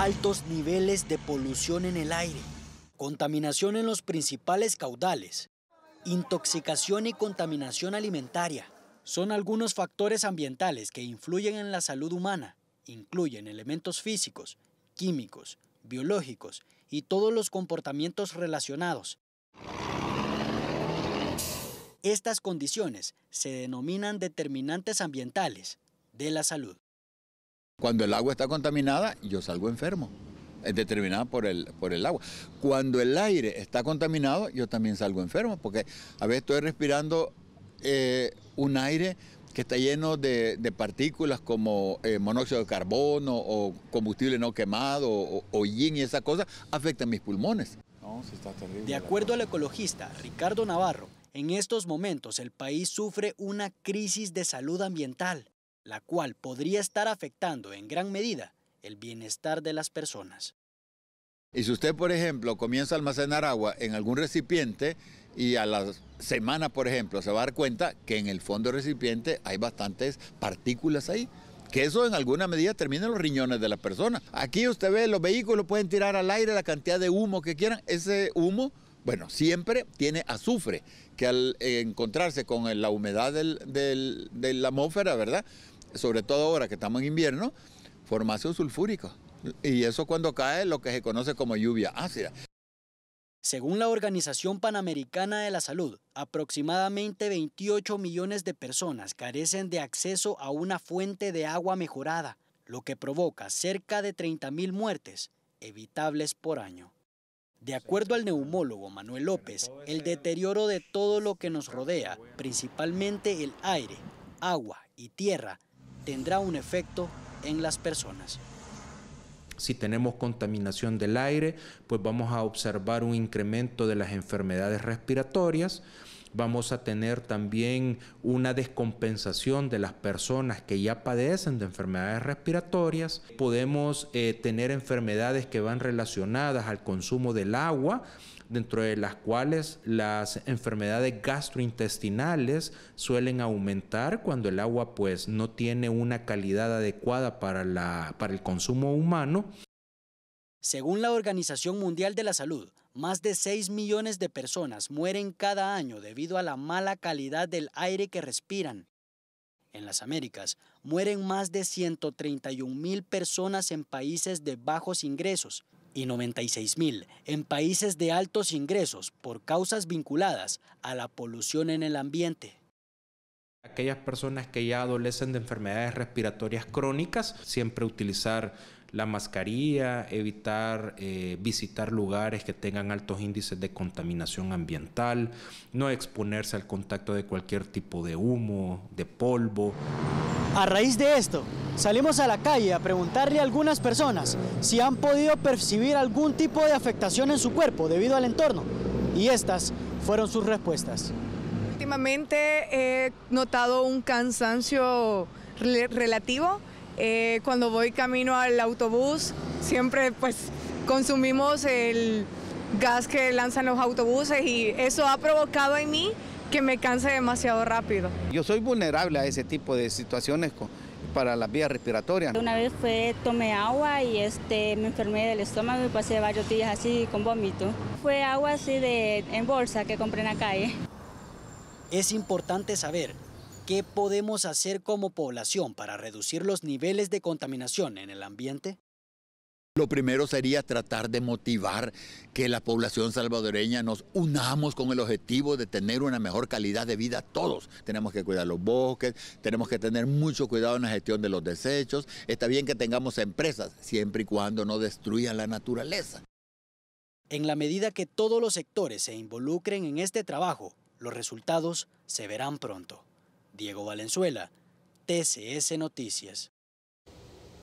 altos niveles de polución en el aire, contaminación en los principales caudales, intoxicación y contaminación alimentaria. Son algunos factores ambientales que influyen en la salud humana. Incluyen elementos físicos, químicos, biológicos y todos los comportamientos relacionados. Estas condiciones se denominan determinantes ambientales de la salud. Cuando el agua está contaminada, yo salgo enfermo, es determinada por el, por el agua. Cuando el aire está contaminado, yo también salgo enfermo, porque a veces estoy respirando eh, un aire que está lleno de, partículas como eh, monóxido de carbono o combustible no quemado o, o y esas cosas, afectan mis pulmones. de acuerdo al ecologista Ricardo Navarro, en estos momentos el país sufre una crisis de salud ambiental la cual podría estar afectando en gran medida el bienestar de las personas. Y si usted, por ejemplo, comienza a almacenar agua en algún recipiente y a la semana, por ejemplo, se va a dar cuenta que en el fondo del recipiente hay bastantes partículas ahí, que eso en alguna medida termina en los riñones de la persona. Aquí usted ve los vehículos pueden tirar al aire la cantidad de humo que quieran, ese humo bueno, siempre tiene azufre, que al eh, encontrarse con la humedad de la atmósfera, ¿verdad? Sobre todo ahora que estamos en invierno, formación ácido sulfúrico. Y eso cuando cae lo que se conoce como lluvia ácida. Según la Organización Panamericana de la Salud, aproximadamente 28 millones de personas carecen de acceso a una fuente de agua mejorada, lo que provoca cerca de mil muertes evitables por año. De acuerdo al neumólogo Manuel López, el deterioro de todo lo que nos rodea, principalmente el aire, agua y tierra, tendrá un efecto en las personas. Si tenemos contaminación del aire, pues vamos a observar un incremento de las enfermedades respiratorias, Vamos a tener también una descompensación de las personas que ya padecen de enfermedades respiratorias. Podemos eh, tener enfermedades que van relacionadas al consumo del agua, dentro de las cuales las enfermedades gastrointestinales suelen aumentar cuando el agua pues no tiene una calidad adecuada para el consumo humano. Según la Organización Mundial de la Salud, más de 6 millones de personas mueren cada año debido a la mala calidad del aire que respiran. En las Américas mueren más de 131 mil personas en países de bajos ingresos y 96 mil en países de altos ingresos por causas vinculadas a la polución en el ambiente. Aquellas personas que ya adolecen de enfermedades respiratorias crónicas, siempre utilizar la mascarilla, evitar eh, visitar lugares que tengan altos índices de contaminación ambiental, no exponerse al contacto de cualquier tipo de humo, de polvo. A raíz de esto, salimos a la calle a preguntarle a algunas personas si han podido percibir algún tipo de afectación en su cuerpo debido al entorno, y estas fueron sus respuestas últimamente he notado un cansancio relativo. Eh, cuando voy camino al autobús, siempre pues consumimos el gas que lanzan los autobuses y eso ha provocado en mí que me canse demasiado rápido. Yo soy vulnerable a ese tipo de situaciones para las vías respiratorias. Una vez fue, tomé agua y este, me enfermé del estómago y pasé varios días así con vómito. Fue agua así de, en bolsa que compré en la calle. Es importante saber qué podemos hacer como población para reducir los niveles de contaminación en el ambiente. Lo primero sería tratar de motivar que la población salvadoreña nos unamos con el objetivo de tener una mejor calidad de vida todos. Tenemos que cuidar los bosques, tenemos que tener mucho cuidado en la gestión de los desechos. Está bien que tengamos empresas, siempre y cuando no destruyan la naturaleza. En la medida que todos los sectores se involucren en este trabajo los resultados se verán pronto. Diego Valenzuela, TCS Noticias.